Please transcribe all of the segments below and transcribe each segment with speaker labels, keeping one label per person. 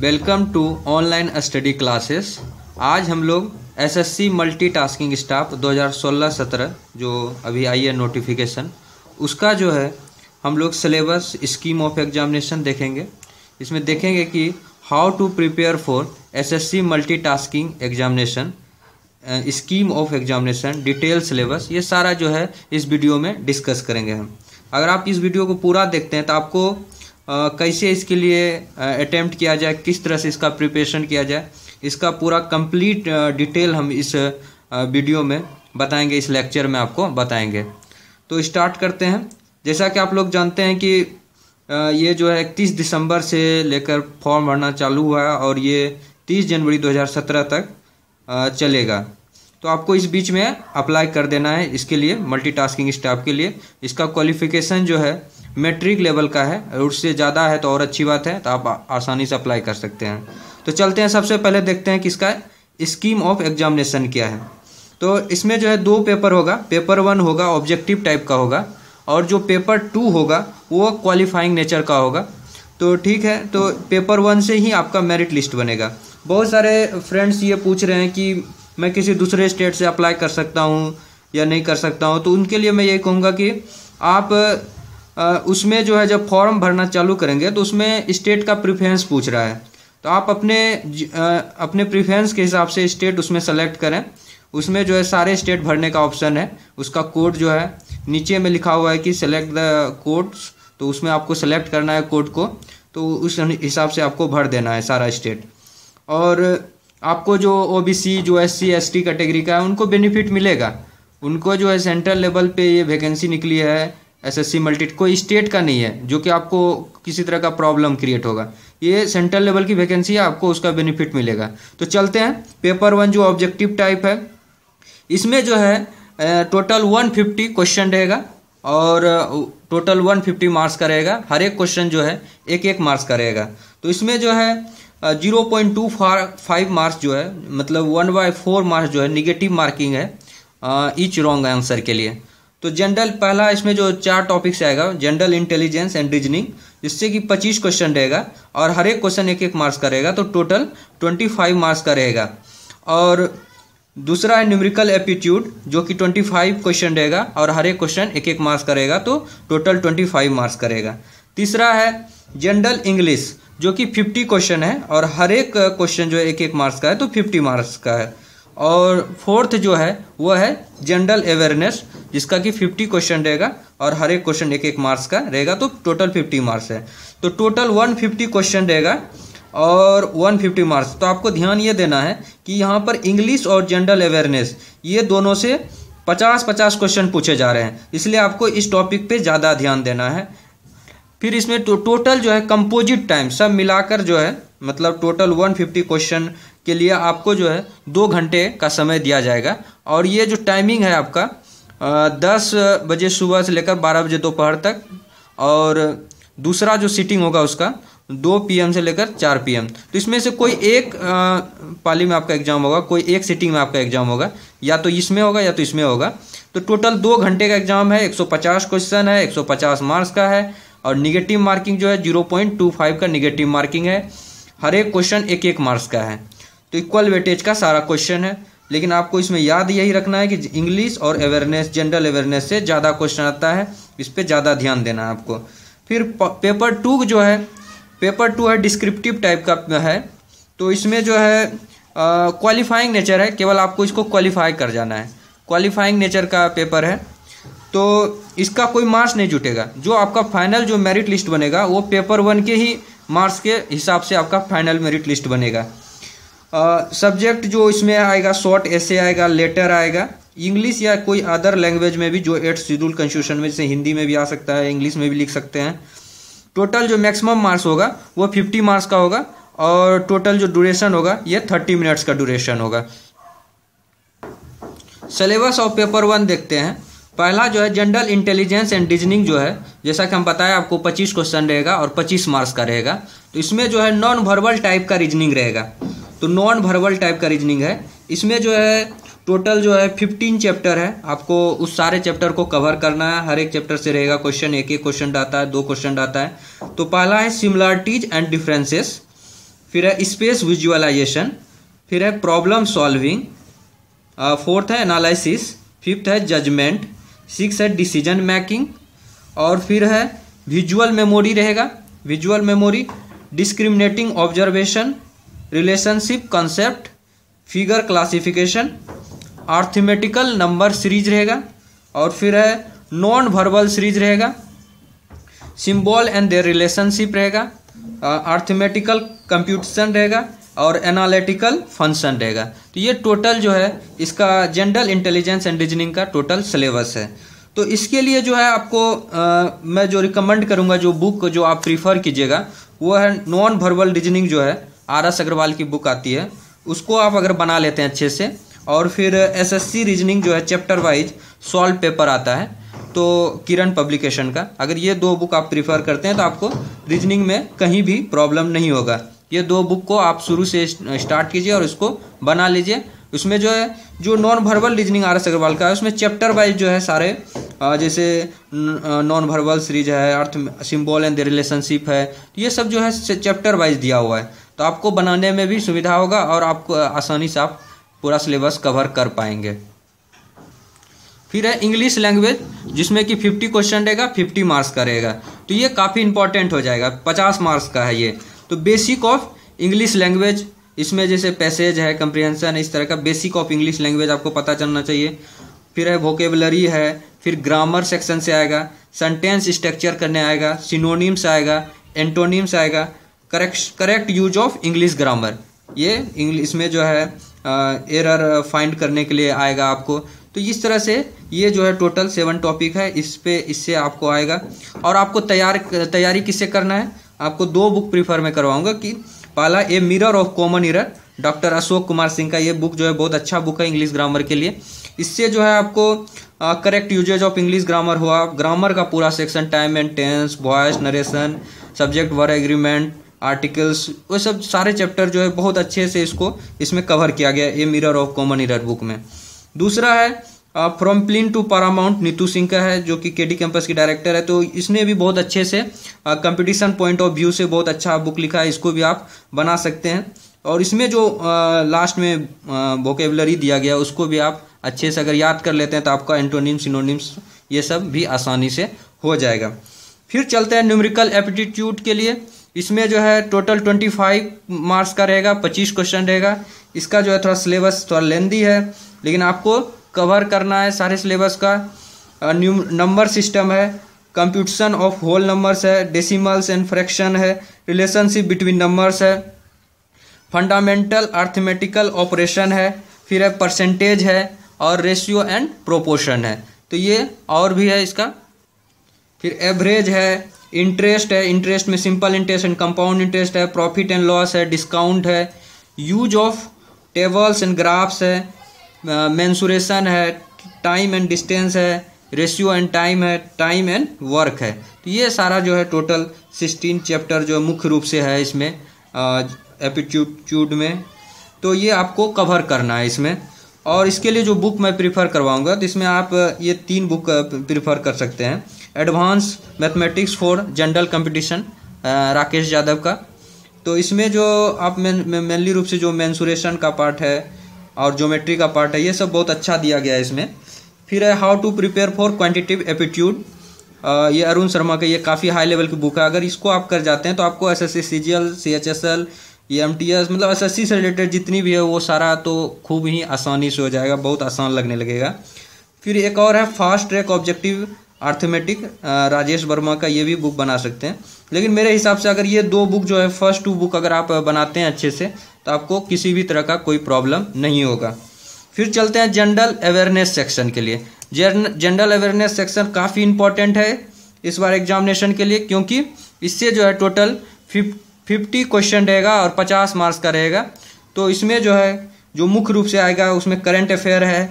Speaker 1: welcome to online study classes आज हम लोग एसएससी मल्टीटास्किंग स्टाफ 2016-17 जो अभी आई है नोटिफिकेशन उसका जो है हम लोग सिलेबस स्कीम ऑफ एग्जामिनेशन देखेंगे इसमें देखेंगे कि how to prepare for SSC multitasking examination scheme of examination detail syllabus ये सारा जो है इस वीडियो में डिस्कस करेंगे हम अगर आप इस वीडियो को पूरा देखते हैं तो आपको कैसे इसके लिए अटैम्प्ट किया जाए किस तरह से इसका प्रिपरेशन किया जाए इसका पूरा कंप्लीट डिटेल हम इस वीडियो में बताएंगे इस लेक्चर में आपको बताएंगे तो स्टार्ट करते हैं जैसा कि आप लोग जानते हैं कि ये जो है इकतीस दिसंबर से लेकर फॉर्म भरना चालू हुआ है और ये 30 जनवरी 2017 तक चलेगा तो आपको इस बीच में अप्लाई कर देना है इसके लिए मल्टीटास्किंग स्टाफ के लिए इसका क्वालिफिकेशन जो है मेट्रिक लेवल का है उससे ज़्यादा है तो और अच्छी बात है तो आप आसानी से अप्लाई कर सकते हैं तो चलते हैं सबसे पहले देखते हैं कि इसका स्कीम ऑफ एग्जामिनेशन क्या है तो इसमें जो है दो पेपर होगा पेपर वन होगा ऑब्जेक्टिव टाइप का होगा और जो पेपर टू होगा वो क्वालिफाइंग नेचर का होगा तो ठीक है तो पेपर वन से ही आपका मेरिट लिस्ट बनेगा बहुत सारे फ्रेंड्स ये पूछ रहे हैं कि मैं किसी दूसरे स्टेट से अप्लाई कर सकता हूँ या नहीं कर सकता हूँ तो उनके लिए मैं ये कहूँगा कि आप उसमें जो है जब फॉर्म भरना चालू करेंगे तो उसमें स्टेट का प्रिफ्रेंस पूछ रहा है तो आप अपने अपने प्रिफ्रेंस के हिसाब से स्टेट उसमें सेलेक्ट करें उसमें जो है सारे स्टेट भरने का ऑप्शन है उसका कोड जो है नीचे में लिखा हुआ है कि सेलेक्ट द कोड्स तो उसमें आपको सेलेक्ट करना है कोड को तो उस हिसाब से आपको भर देना है सारा स्टेट और आपको जो ओ बी सी जो S C S T category का है उनको बेनिफिट मिलेगा उनको जो है सेंट्रल लेवल पे ये वैकेंसी निकली है एसएससी मल्टी कोई स्टेट का नहीं है जो कि आपको किसी तरह का प्रॉब्लम क्रिएट होगा ये सेंट्रल लेवल की वैकेंसी है आपको उसका बेनिफिट मिलेगा तो चलते हैं पेपर वन जो ऑब्जेक्टिव टाइप है इसमें जो है टोटल वन फिफ्टी क्वेश्चन रहेगा और टोटल वन फिफ्टी मार्क्स का रहेगा हर एक क्वेश्चन जो है एक एक मार्क्स का रहेगा तो इसमें जो है zero point two five marks जो है मतलब वन बाय फोर मार्क्स जो है निगेटिव मार्किंग है ईच रॉन्ग आंसर के लिए तो जनरल पहला इसमें जो चार टॉपिक्स आएगा जनरल इंटेलिजेंस एंड रीजनिंग जिससे कि 25 क्वेश्चन रहेगा और हर एक क्वेश्चन एक एक मार्क्स का रहेगा तो टोटल 25 मार्क्स का रहेगा और दूसरा है न्यूमरिकल एप्टीट्यूड जो कि 25 क्वेश्चन रहेगा और हर एक क्वेश्चन एक एक मार्क्स का रहेगा तो टोटल 25 मार्क्स का रहेगा तीसरा है जनरल इंग्लिश जो कि 50 क्वेश्चन है और हर एक क्वेश्चन जो एक एक मार्क्स का है तो 50 मार्क्स का है और फोर्थ जो है वो है जनरल अवेयरनेस जिसका कि फिफ्टी क्वेश्चन रहेगा और हर एक क्वेश्चन एक एक मार्क्स का रहेगा तो टोटल फिफ्टी मार्क्स है तो टोटल वन फिफ्टी क्वेश्चन रहेगा और 150 मार्क्स तो आपको ध्यान ये देना है कि यहाँ पर इंग्लिश और जनरल अवेयरनेस ये दोनों से 50-50 क्वेश्चन पूछे जा रहे हैं इसलिए आपको इस टॉपिक पे ज़्यादा ध्यान देना है फिर इसमें टो, तो टोटल जो है कंपोजिट टाइम सब मिलाकर जो है मतलब टोटल 150 क्वेश्चन के लिए आपको जो है दो घंटे का समय दिया जाएगा और ये जो टाइमिंग है आपका दस बजे सुबह से लेकर बारह बजे दोपहर तक और दूसरा जो सीटिंग होगा उसका दो पीएम से लेकर चार पीएम तो इसमें से कोई एक पाली में आपका एग्ज़ाम होगा कोई एक सीटिंग में आपका एग्ज़ाम होगा या तो इसमें होगा या तो इसमें होगा तो टोटल दो घंटे का एग्ज़ाम है 150 क्वेश्चन है 150 मार्क्स का है और निगेटिव मार्किंग जो है 0.25 का निगेटिव मार्किंग है हर एक क्वेश्चन एक एक मार्क्स का है तो इक्वल वेटेज का सारा क्वेश्चन है लेकिन आपको इसमें याद यही रखना है कि इंग्लिश और अवेयरनेस जनरल अवेयरनेस से ज़्यादा क्वेश्चन आता है इस पर ज़्यादा ध्यान देना है आपको फिर पेपर टू जो है पेपर टू है डिस्क्रिप्टिव टाइप का है तो इसमें जो है क्वालिफाइंग नेचर है केवल आपको इसको क्वालिफाई कर जाना है क्वालिफाइंग नेचर का पेपर है तो इसका कोई मार्क्स नहीं जुटेगा जो आपका फाइनल जो मेरिट लिस्ट बनेगा वो पेपर वन के ही मार्क्स के हिसाब से आपका फाइनल मेरिट लिस्ट बनेगा सब्जेक्ट जो इसमें आएगा शॉर्ट ऐसे आएगा लेटर आएगा इंग्लिश या कोई अदर लैंग्वेज में भी जो एट शेड्यूल कंस्टिट्यूशन में जैसे हिंदी में भी आ सकता है इंग्लिश में भी लिख सकते हैं टोटल जो मैक्सिमम मार्क्स होगा वो फिफ्टी मार्क्स का होगा और टोटल जो ड्यूरेशन होगा ये थर्टी मिनट्स का ड्यूरेशन होगा सिलेबस ऑफ पेपर वन देखते हैं पहला जो है जनरल इंटेलिजेंस एंड रीजनिंग जो है जैसा कि हम बताएं आपको 25 क्वेश्चन रहेगा और 25 मार्क्स का रहेगा तो इसमें जो है नॉन वर्बल टाइप का रीजनिंग रहेगा तो नॉन वर्बल टाइप का रीजनिंग है इसमें जो है टोटल जो है फिफ्टीन चैप्टर है आपको उस सारे चैप्टर को कवर करना है हर एक चैप्टर से रहेगा क्वेश्चन एक एक क्वेश्चन आता है दो क्वेश्चन आता है तो पहला है सिमिलरिटीज एंड डिफरेंसेस फिर है स्पेस विजुअलाइजेशन फिर है प्रॉब्लम सॉल्विंग फोर्थ है एनालिसिस फिफ्थ है जजमेंट सिक्स है डिसीजन मेकिंग और फिर है विजुअल मेमोरी रहेगा visual memory discriminating observation relationship concept figure classification arithmetical number series रहेगा और फिर है नॉन वर्बल सीरीज रहेगा सिंबल एंड देयर रिलेशनशिप रहेगा आर्थमेटिकल कंप्यूटेशन रहेगा और एनालिटिकल फंक्शन रहेगा तो ये टोटल जो है इसका जनरल इंटेलिजेंस एंड रीजनिंग का टोटल सिलेबस है तो इसके लिए जो है आपको आ, मैं जो रिकमेंड करूँगा जो बुक जो आप प्रीफर कीजिएगा वो है नॉन वर्बल रीजनिंग जो है आर एस अग्रवाल की बुक आती है उसको आप अगर बना लेते हैं अच्छे से और फिर एसएससी रीजनिंग जो है चैप्टर वाइज सॉल्व पेपर आता है तो किरण पब्लिकेशन का अगर ये दो बुक आप प्रीफर करते हैं तो आपको रीजनिंग में कहीं भी प्रॉब्लम नहीं होगा ये दो बुक को आप शुरू से स्टार्ट कीजिए और इसको बना लीजिए उसमें जो है जो non verbal reasoning R S Aggarwal का है उसमें चैप्टर वाइज जो है सारे जैसे नॉन वर्बल सीरीज है अर्थ सिम्बॉल एंड रिलेशनशिप है ये सब जो है चैप्टर वाइज दिया हुआ है तो आपको बनाने में भी सुविधा होगा और आपको आसानी से आप पूरा सिलेबस कवर कर पाएंगे फिर है इंग्लिश लैंग्वेज जिसमें कि 50 क्वेश्चन रहेगा 50 मार्क्स का रहेगा तो ये काफ़ी इंपॉर्टेंट हो जाएगा 50 मार्क्स का है ये तो बेसिक ऑफ इंग्लिश लैंग्वेज इसमें जैसे पैसेज है कंप्रिहेंसन इस तरह का बेसिक ऑफ इंग्लिश लैंग्वेज आपको पता चलना चाहिए फिर है वोकेबलरी है फिर ग्रामर सेक्शन से आएगा सेंटेंस स्ट्रक्चर करने आएगा सिनोनिम्स आएगा एंटोनिम्स आएगा correct correct use of English grammar ये इंग्लिश में जो है एरर फाइंड करने के लिए आएगा आपको तो इस तरह से ये जो है टोटल सेवन टॉपिक है इस पे इससे आपको आएगा और आपको तैयार तैयारी किससे करना है आपको दो बुक प्रीफर में करवाऊंगा कि पहला a mirror of common error doctor Ashok Kumar Singh का ये बुक जो है बहुत अच्छा बुक है इंग्लिश ग्रामर के लिए इससे जो है आपको correct usages of English grammar हुआ ग्रामर का पूरा section time and tense voice narration subject verb agreement articles वो सब सारे चैप्टर जो है बहुत अच्छे से इसको इसमें कवर किया गया ये mirror of common error book में दूसरा है from plinth to paramount Neetu Singh का है जो कि डी कैंपस की डायरेक्टर है तो इसने भी बहुत अच्छे से कंपटीशन पॉइंट ऑफ व्यू से बहुत अच्छा बुक लिखा है इसको भी आप बना सकते हैं और इसमें जो आ, लास्ट में वोकेबलरी दिया गया उसको भी आप अच्छे से अगर याद कर लेते हैं तो आपका एंटोनिम सिनोनिम्स ये सब भी आसानी से हो जाएगा फिर चलते हैं न्यूमरिकल एप्टीट्यूड के लिए इसमें जो है टोटल ट्वेंटी फाइव मार्क्स का रहेगा पच्चीस क्वेश्चन रहेगा इसका जो है थोड़ा सिलेबस थोड़ा लेंदी है लेकिन आपको कवर करना है सारे सिलेबस का न्यू नंबर सिस्टम है कंप्यूटेशन ऑफ होल नंबर्स है डेसिमल्स एंड फ्रैक्शन है रिलेशनशिप बिटवीन नंबर्स है फंडामेंटल आर्थमेटिकल ऑपरेशन है फिर है परसेंटेज है और रेशियो एंड प्रोपोर्शन है तो ये और भी है इसका फिर एवरेज है इंटरेस्ट है इंटरेस्ट में simple interest and compound interest है प्रॉफिट एंड लॉस है डिस्काउंट है use of tables and graphs है मैंसुरेशन है टाइम एंड डिस्टेंस है रेशियो एंड टाइम है टाइम एंड वर्क है तो ये सारा जो है टोटल सिक्सटीन चैप्टर जो मुख्य रूप से है इसमें एप्टीट्यूड में तो ये आपको कवर करना है इसमें और इसके लिए जो बुक मैं प्रीफर करवाऊंगा तो इसमें आप ये तीन बुक प्रीफर कर सकते हैं advance mathematics for general competition Rakesh Yadav का तो इसमें जो आप मेनली रूप से जो मैंसुरेशन का पार्ट है और ज्योमेट्री का पार्ट है ये सब बहुत अच्छा दिया गया है इसमें फिर है how to prepare for quantitative aptitude ये अरुण शर्मा का ये काफ़ी हाई लेवल की बुक है अगर इसको आप कर जाते हैं तो आपको S S C G L C H S L या एम टी एस मतलब एस एस सी से रिलेटेड जितनी भी है वो सारा तो खूब ही आसानी से हो जाएगा बहुत आसान लगने लगेगा फिर एक और है fast track objective arithmetic Rajesh Verma का ये भी बुक बना सकते हैं लेकिन मेरे हिसाब से अगर ये दो बुक जो है फर्स्ट टू बुक अगर आप बनाते हैं अच्छे से तो आपको किसी भी तरह का कोई प्रॉब्लम नहीं होगा फिर चलते हैं जनरल अवेयरनेस सेक्शन के लिए जनरल अवेयरनेस सेक्शन काफ़ी इंपॉर्टेंट है इस बार एग्जामिनेशन के लिए क्योंकि इससे जो है टोटल फिफ्टी क्वेश्चन रहेगा और पचास मार्क्स का रहेगा तो इसमें जो है जो मुख्य रूप से आएगा उसमें करंट अफेयर है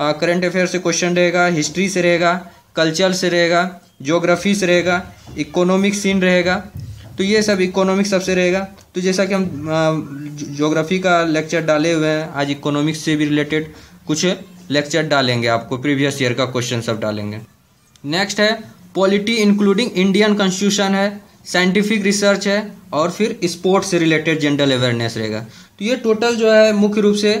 Speaker 1: करंट अफेयर से क्वेश्चन रहेगा हिस्ट्री से रहेगा कल्चर से रहेगा जोग्राफी से रहेगा इकोनॉमिक सीन रहेगा तो ये सब इकोनॉमिक सबसे रहेगा तो जैसा कि हम जोग्राफी का लेक्चर डाले हुए हैं आज इकोनॉमिक्स से भी रिलेटेड कुछ लेक्चर डालेंगे आपको प्रीवियस ईयर का क्वेश्चन सब डालेंगे नेक्स्ट है पॉलिटी इंक्लूडिंग इंडियन कॉन्स्टिट्यूशन है साइंटिफिक रिसर्च है और फिर स्पोर्ट्स से रिलेटेड जनरल अवेयरनेस रहेगा तो ये टोटल जो है मुख्य रूप से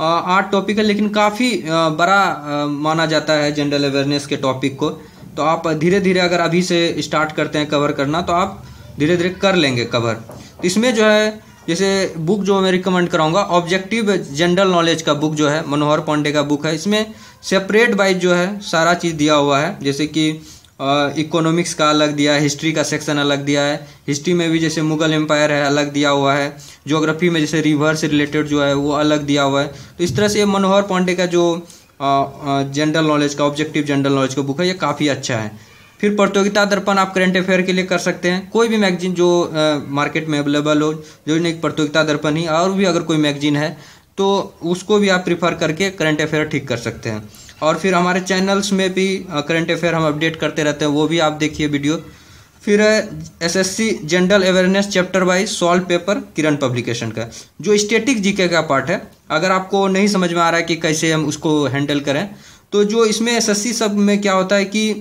Speaker 1: आठ टॉपिक है लेकिन काफ़ी बड़ा माना जाता है जनरल अवेयरनेस के टॉपिक को तो आप धीरे धीरे अगर अभी से स्टार्ट करते हैं कवर करना तो आप धीरे धीरे कर लेंगे कवर तो इसमें जो है जैसे बुक जो मैं रिकमेंड कराऊंगा ऑब्जेक्टिव जनरल नॉलेज का बुक जो है मनोहर पांडे का बुक है इसमें सेपरेट वाइज जो है सारा चीज़ दिया हुआ है जैसे कि इकोनॉमिक्स का अलग दिया है हिस्ट्री का सेक्शन अलग दिया है हिस्ट्री में भी जैसे मुगल एम्पायर है अलग दिया हुआ है ज्योग्राफी में जैसे रिवर से रिलेटेड जो है वो अलग दिया हुआ है तो इस तरह से ये मनोहर पांडे का जो जनरल नॉलेज का ऑब्जेक्टिव जनरल नॉलेज का बुक है ये काफ़ी अच्छा है फिर प्रतियोगिता दर्पण आप करेंट अफेयर के लिए कर सकते हैं कोई भी मैगजीन जो मार्केट में अवेलेबल हो जो नहीं प्रतियोगिता दर्पण ही और भी अगर कोई मैगजीन है तो उसको भी आप प्रिफर करके करंट अफेयर ठीक कर सकते हैं और फिर हमारे चैनल्स में भी करंट अफेयर हम अपडेट करते रहते हैं वो भी आप देखिए वीडियो फिर SSC general awareness chapter wise solve paper Kiran publication का जो स्टेटिक जीके का पार्ट है अगर आपको नहीं समझ में आ रहा है कि कैसे हम उसको हैंडल करें तो जो इसमें एसएससी सब में क्या होता है कि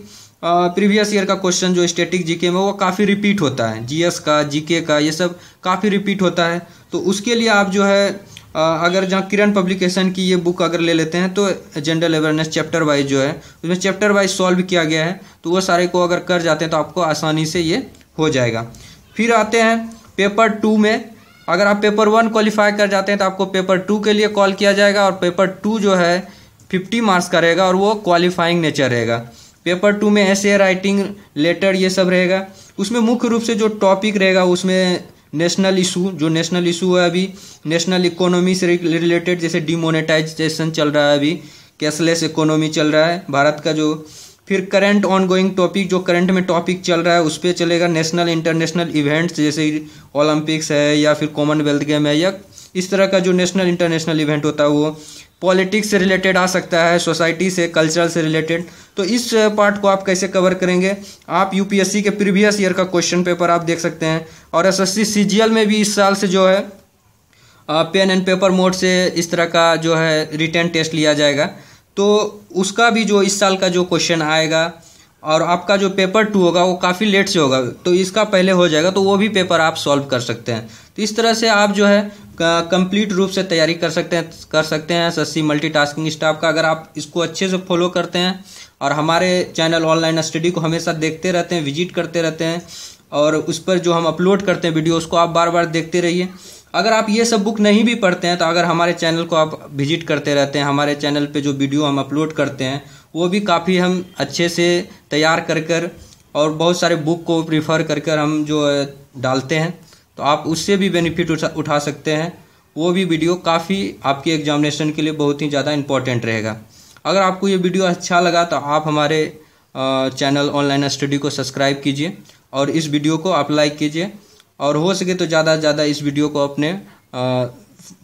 Speaker 1: प्रीवियस ईयर का क्वेश्चन जो स्टेटिक जीके में वो काफ़ी रिपीट होता है जीएस का जीके का ये सब काफ़ी रिपीट होता है तो उसके लिए आप जो है अगर जहाँ किरण पब्लिकेशन की ये बुक अगर ले लेते हैं तो जनरल अवेयरनेस चैप्टर वाइज जो है उसमें चैप्टर वाइज सॉल्व किया गया है तो वो सारे को अगर कर जाते हैं तो आपको आसानी से ये हो जाएगा फिर आते हैं पेपर टू में अगर आप पेपर वन क्वालिफाई कर जाते हैं तो आपको पेपर टू के लिए कॉल किया जाएगा और पेपर टू जो है फिफ्टी मार्क्स का रहेगा और वो क्वालिफाइंग नेचर रहेगा पेपर टू में ऐसे राइटिंग लेटर ये सब रहेगा उसमें मुख्य रूप से जो टॉपिक रहेगा उसमें नेशनल इशू जो नेशनल इशू है अभी नेशनल इकोनॉमी से रिलेटेड जैसे डिमोनेटाइजेशन चल रहा है अभी कैशलेस इकोनॉमी चल रहा है भारत का जो फिर करंट ऑनगोइंग टॉपिक जो करंट में टॉपिक चल रहा है उस पर चलेगा नेशनल इंटरनेशनल इवेंट्स जैसे ओलंपिक्स है या फिर कॉमनवेल्थ गेम है या इस तरह का जो नेशनल इंटरनेशनल इवेंट होता है वो पॉलिटिक्स से रिलेटेड आ सकता है सोसाइटी से कल्चरल से रिलेटेड तो इस पार्ट को आप कैसे कवर करेंगे आप यूपीएससी के प्रीवियस ईयर का क्वेश्चन पेपर आप देख सकते हैं और एसएससी सीजीएल में भी इस साल से जो है पेन एंड पेपर मोड से इस तरह का जो है रिटर्न टेस्ट लिया जाएगा तो उसका भी जो इस साल का जो क्वेश्चन आएगा और आपका जो पेपर टू होगा वो काफ़ी लेट से होगा तो इसका पहले हो जाएगा तो वो भी पेपर आप सॉल्व कर सकते हैं तो इस तरह से आप जो है का कंप्लीट रूप से तैयारी कर सकते हैं कर सकते हैं एस मल्टीटास्किंग स्टाफ का अगर आप इसको अच्छे से फॉलो करते हैं और हमारे चैनल ऑनलाइन स्टडी को हमेशा देखते रहते हैं विजिट करते रहते हैं और उस पर जो हम अपलोड करते हैं वीडियो उसको आप बार बार देखते रहिए अगर आप ये सब बुक नहीं भी पढ़ते हैं तो अगर हमारे चैनल को आप विजिट करते रहते हैं हमारे चैनल पे जो वीडियो हम अपलोड करते हैं वो भी काफ़ी हम अच्छे से तैयार कर कर और बहुत सारे बुक को प्रीफर कर कर हम जो डालते हैं तो आप उससे भी बेनिफिट उठा सकते हैं वो भी वीडियो काफ़ी आपके एग्जामिनेशन के लिए बहुत ही ज़्यादा इंपॉर्टेंट रहेगा अगर आपको ये वीडियो अच्छा लगा तो आप हमारे चैनल ऑनलाइन स्टडी को सब्सक्राइब कीजिए और इस वीडियो को आप लाइक कीजिए और हो सके तो ज़्यादा से ज़्यादा इस वीडियो को अपने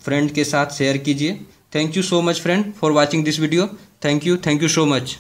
Speaker 1: फ्रेंड के साथ शेयर कीजिए thank you so much friend for watching this video thank you thank you so much